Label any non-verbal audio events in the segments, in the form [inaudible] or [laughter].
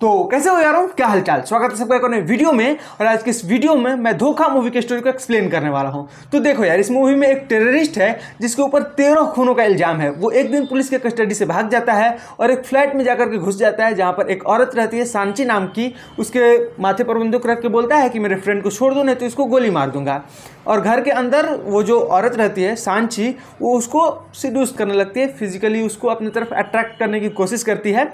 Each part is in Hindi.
तो कैसे हो यार क्या हालचाल स्वागत है सबका एक नए वीडियो में और आज के इस वीडियो में मैं धोखा मूवी के स्टोरी को एक्सप्लेन करने वाला हूं तो देखो यार इस मूवी में एक टेररिस्ट है जिसके ऊपर तेरह खूनों का इल्जाम है वो एक दिन पुलिस के कस्टडी से भाग जाता है और एक फ्लैट में जाकर के घुस जाता है जहाँ पर एक औरत रहती है सांची नाम की उसके माथे पर बंदूक रख के बोलता है कि मेरे फ्रेंड को छोड़ दो नहीं तो इसको गोली मार दूंगा और घर के अंदर वो जो औरत रहती है सांची वो उसको सीड्यूस करने लगती है फिजिकली उसको अपनी तरफ अट्रैक्ट करने की कोशिश करती है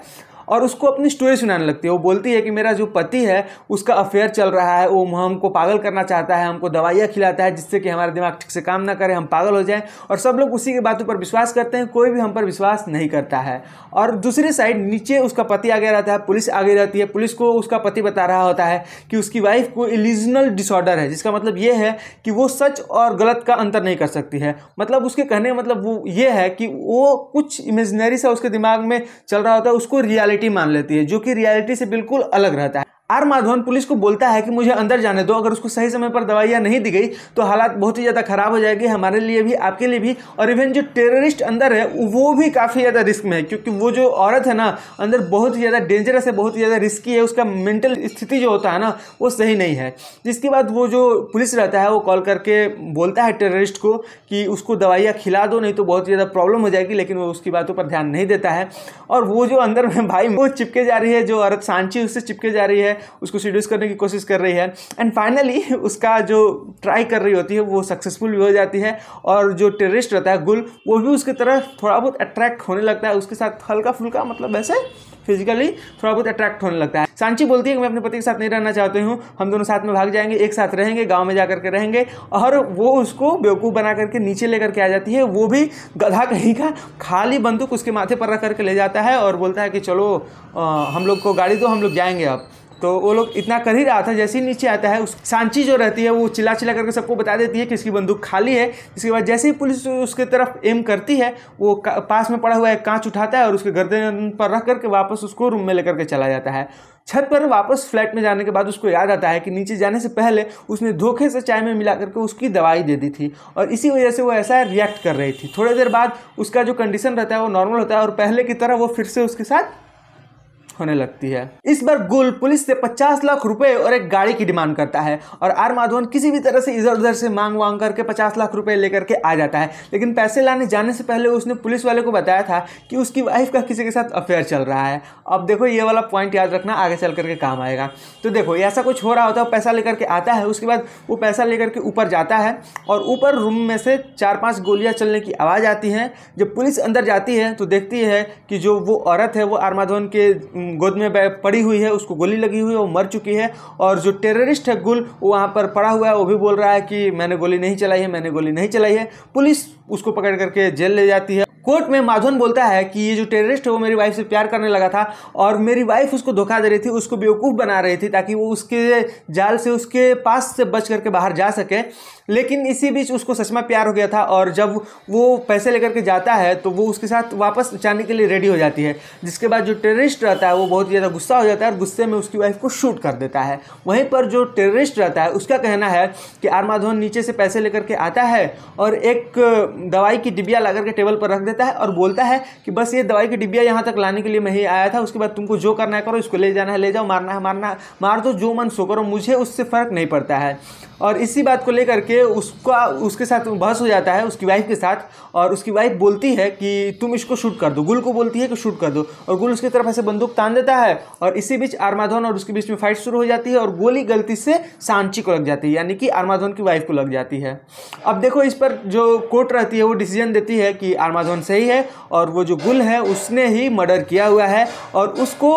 और उसको अपनी स्टोरी सुनाने लगती है वो बोलती है कि मेरा जो पति है उसका अफेयर चल रहा है वो हमको पागल करना चाहता है हमको दवाइयाँ खिलाता है जिससे कि हमारा दिमाग ठीक से काम ना करे हम पागल हो जाएँ और सब लोग उसी की बातों पर विश्वास करते हैं कोई भी हम पर विश्वास नहीं करता है और दूसरी साइड नीचे उसका पति आगे रहता है पुलिस आगे रहती है पुलिस को उसका पति बता रहा होता है कि उसकी वाइफ को इलिजनल डिसऑर्डर है जिसका मतलब ये है कि वो सच और गलत का अंतर नहीं कर सकती है मतलब उसके कहने का मतलब वो ये है कि वो कुछ इमेजनरी सा उसके दिमाग में चल रहा होता है उसको रियालिटी रियलिटी मान लेती है जो कि रियलिटी से बिल्कुल अलग रहता है आर माधवन पुलिस को बोलता है कि मुझे अंदर जाने दो अगर उसको सही समय पर दवाइयाँ नहीं दी गई तो हालात बहुत ही ज़्यादा खराब हो जाएगी हमारे लिए भी आपके लिए भी और इवन जो टेररिस्ट अंदर है वो भी काफ़ी ज़्यादा रिस्क में है क्योंकि वो जो औरत है ना अंदर बहुत ही ज़्यादा डेंजरस है बहुत ही ज़्यादा रिस्की है उसका मेंटल स्थिति जो होता है ना वो सही नहीं है जिसके बाद वो जो पुलिस रहता है वो कॉल करके बोलता है टेररिस्ट को कि उसको दवाइयाँ खिला दो नहीं तो बहुत ज़्यादा प्रॉब्लम हो जाएगी लेकिन वो उसकी बातों पर ध्यान नहीं देता है और वो जो अंदर में भाई वो चिपके जा रही है जो औरत सांची उससे चिपके जा रही है है उसको सीड्यूस करने की कोशिश कर रही है एंड फाइनली [laughs] उसका जो ट्राई कर रही होती है वो सक्सेसफुल भी हो जाती है और जो टेररिस्ट रहता है गुल वो भी उसकी तरह थोड़ा बहुत अट्रैक्ट होने लगता है उसके साथ हल्का फुल्का मतलब वैसे फिजिकली थोड़ा बहुत अट्रैक्ट होने लगता है सांची बोलती है कि मैं अपने पति के साथ नहीं रहना चाहती हूँ हम दोनों साथ में भाग जाएंगे एक साथ रहेंगे गांव में जा करके रहेंगे और वो उसको बेवकूफ़ बना करके नीचे लेकर के आ जाती है वो भी गधा कहीं का खाली बंदूक उसके माथे पर रख करके ले जाता है और बोलता है कि चलो आ, हम लोग को गाड़ी दो हम लोग जाएंगे अब तो वो लोग इतना कर ही रहा था जैसे ही नीचे आता है उस सांची जो रहती है वो चिल्ला चिल्ला करके सबको बता देती है कि इसकी बंदूक खाली है इसके बाद जैसे ही पुलिस उसके तरफ एम करती है वो पास में पड़ा हुआ एक कांच उठाता है और उसके गर्दन पर रख करके वापस उसको रूम में लेकर के चला जाता है छत पर वापस फ्लैट में जाने के बाद उसको याद आता है कि नीचे जाने से पहले उसने धोखे से चाय में मिला करके उसकी दवाई दे दी थी और इसी वजह से वो ऐसा रिएक्ट कर रही थी थोड़ी देर बाद उसका जो कंडीशन रहता है वो नॉर्मल होता है और पहले की तरह वो फिर से उसके साथ होने लगती है इस बार गुल पुलिस से 50 लाख रुपए और एक गाड़ी की डिमांड करता है और आर माधवन किसी भी तरह से इधर उधर से मांग वांग करके 50 लाख रुपए लेकर के आ जाता है लेकिन पैसे लाने जाने से पहले उसने पुलिस वाले को बताया था कि उसकी वाइफ का किसी के साथ अफेयर चल रहा है अब देखो ये वाला पॉइंट याद रखना आगे चल करके काम आएगा तो देखो ऐसा कुछ हो रहा होता है पैसा लेकर के आता है उसके बाद वो पैसा लेकर के ऊपर जाता है और ऊपर रूम में से चार पाँच गोलियाँ चलने की आवाज़ आती है जब पुलिस अंदर जाती है तो देखती है कि जो वो औरत है वो आर माधवन के गोद में पड़ी हुई है उसको गोली लगी हुई है वो मर चुकी है और जो टेररिस्ट है गुल वो वहाँ पर पड़ा हुआ है वो भी बोल रहा है कि मैंने गोली नहीं चलाई है मैंने गोली नहीं चलाई है पुलिस उसको पकड़ करके जेल ले जाती है कोर्ट में माधवन बोलता है कि ये जो टेररिस्ट है वो मेरी वाइफ से प्यार करने लगा था और मेरी वाइफ उसको धोखा दे रही थी उसको बेवकूफ़ बना रही थी ताकि वो उसके जाल से उसके पास से बच करके बाहर जा सके लेकिन इसी बीच उसको सच में प्यार हो गया था और जब वो पैसे लेकर के जाता है तो वो उसके साथ वापस जाने के लिए रेडी हो जाती है जिसके बाद जो टेररिस्ट रहता है वो बहुत ज़्यादा गुस्सा हो जाता है और गुस्से में उसकी वाइफ को शूट कर देता है वहीं पर जो टेररिस्ट रहता है उसका कहना है कि आर माधवन नीचे से पैसे लेकर के आता है और एक दवाई की डिबिया ला करके टेबल पर रख देता देता है और बोलता है कि बस ये दवाई की डिब्बिया यहाँ तक लाने के लिए मैं ही आया था उसके बाद तुमको जो करना है करो इसको ले जाना है ले जाओ मारना है मारना है मार दो जो मन सो करो मुझे उससे फ़र्क नहीं पड़ता है और इसी बात को लेकर के उसका उसके साथ बहस हो जाता है उसकी वाइफ के साथ और उसकी वाइफ बोलती है कि तुम इसको शूट कर दो गुल को बोलती है कि शूट कर दो और गुल उसकी तरफ ऐसे बंदूक तान देता है और इसी बीच आर्माधोन और उसके बीच में फाइट शुरू हो जाती है और गोली गलती से सांची को लग जाती है यानी कि आर्माधोन की वाइफ को लग जाती है अब देखो इस पर जो कोर्ट रहती है वो डिसीजन देती है कि आर्माधोन सही है और वो जो गुल है उसने ही मर्डर किया हुआ है और उसको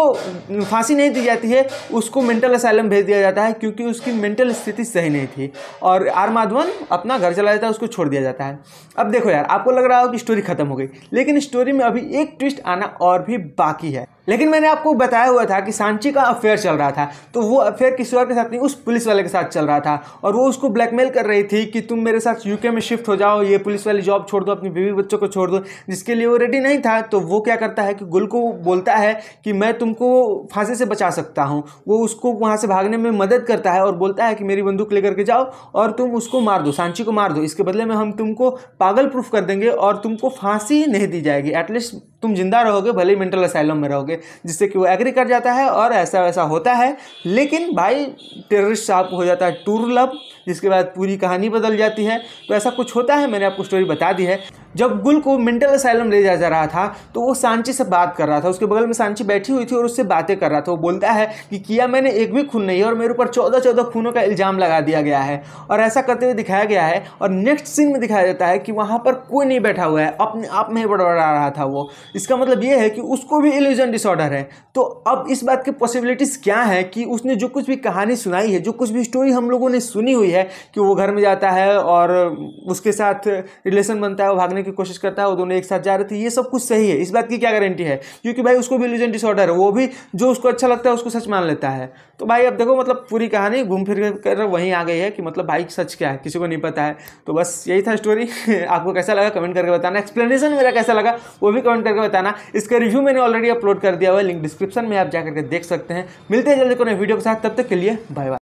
फांसी नहीं दी जाती है उसको मेंटल असाइलम भेज दिया जाता है क्योंकि उसकी मेंटल स्थिति सही नहीं थी और आर माधवन अपना घर चला जाता है उसको छोड़ दिया जाता है अब देखो यार आपको लग रहा हो कि स्टोरी खत्म हो गई लेकिन स्टोरी में अभी एक ट्विस्ट आना और भी बाकी है लेकिन मैंने आपको बताया हुआ था कि सांची का अफेयर चल रहा था तो वो अफेयर किसी और के साथ नहीं उस पुलिस वाले के साथ चल रहा था और वो उसको ब्लैकमेल कर रही थी कि तुम मेरे साथ यूके में शिफ्ट हो जाओ ये पुलिस वाली जॉब छोड़ दो अपनी बीवी बच्चों को छोड़ दो जिसके लिए वो रेडी नहीं था तो वो क्या करता है कि गुल को बोलता है कि मैं तुमको फांसी से बचा सकता हूँ वो उसको वहाँ से भागने में मदद करता है और बोलता है कि मेरी बंदूक लेकर के जाओ और तुम उसको मार दो सांची को मार दो इसके बदले में हम तुमको पागल प्रूफ कर देंगे और तुमको फांसी नहीं दी जाएगी एटलीस्ट तुम जिंदा रहोगे भले ही मेंटल असाइलम में रहोगे जिससे कि वो एग्री कर जाता है और ऐसा वैसा होता है लेकिन भाई टेररिस्ट साहब हो जाता है टूर लव जिसके बाद पूरी कहानी बदल जाती है तो ऐसा कुछ होता है मैंने आपको स्टोरी बता दी है जब गुल को मेंटल असाइलम ले जाया जा रहा था तो वो सांची से बात कर रहा था उसके बगल में सांची बैठी हुई थी और उससे बातें कर रहा था वो बोलता है कि किया मैंने एक भी खून नहीं है और मेरे ऊपर चौदह चौदह खूनों का इल्ज़ाम लगा दिया गया है और ऐसा करते हुए दिखाया गया है और नेक्स्ट सीन में दिखाया जाता है कि वहाँ पर कोई नहीं बैठा हुआ है अपने आप में बड़बड़ा रहा था वो इसका मतलब ये है कि उसको भी इल्यूजन डिसऑर्डर है तो अब इस बात की पॉसिबिलिटीज़ क्या है कि उसने जो कुछ भी कहानी सुनाई है जो कुछ भी स्टोरी हम लोगों ने सुनी हुई है कि वो घर में जाता है और उसके साथ रिलेशन बनता है वो भागने की कोशिश करता है वो दोनों एक साथ जा रहे थे ये सब कुछ सही है इस बात की क्या गारंटी है क्योंकि भाई उसको भी इल्यूजन डिसऑर्डर है वो भी जो उसको अच्छा लगता है उसको सच मान लेता है तो भाई अब देखो मतलब पूरी कहानी घूम फिर कर वहीं आ गई है कि मतलब भाई सच क्या है किसी को नहीं पता है तो बस यही था स्टोरी [laughs] आपको कैसा लगा कमेंट करके बताना एक्सप्लेनेशन मेरा कैसा लगा वो भी कमेंट करके बताना इसका रिव्यू मैंने ऑलरेडी अपलोड कर दिया हुआ है लिंक डिस्क्रिप्शन में आप जाकर के देख सकते हैं मिलते हैं जल्दी को नए वीडियो के साथ तब तक के लिए बाय बाय